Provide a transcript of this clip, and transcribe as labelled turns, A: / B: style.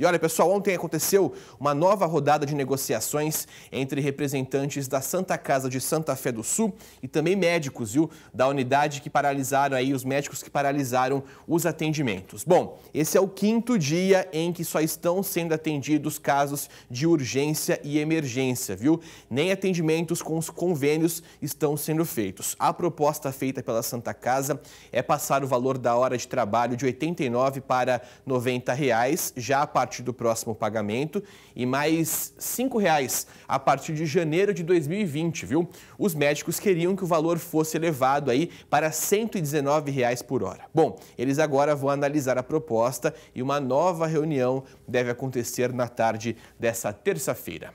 A: E olha, pessoal, ontem aconteceu uma nova rodada de negociações entre representantes da Santa Casa de Santa Fé do Sul e também médicos, viu, da unidade que paralisaram aí os médicos que paralisaram os atendimentos. Bom, esse é o quinto dia em que só estão sendo atendidos casos de urgência e emergência, viu? Nem atendimentos com os convênios estão sendo feitos. A proposta feita pela Santa Casa é passar o valor da hora de trabalho de 89 para 90 reais, já a partir do próximo pagamento e mais R$ reais a partir de janeiro de 2020, viu? Os médicos queriam que o valor fosse elevado aí para R$ 119 reais por hora. Bom, eles agora vão analisar a proposta e uma nova reunião deve acontecer na tarde dessa terça-feira.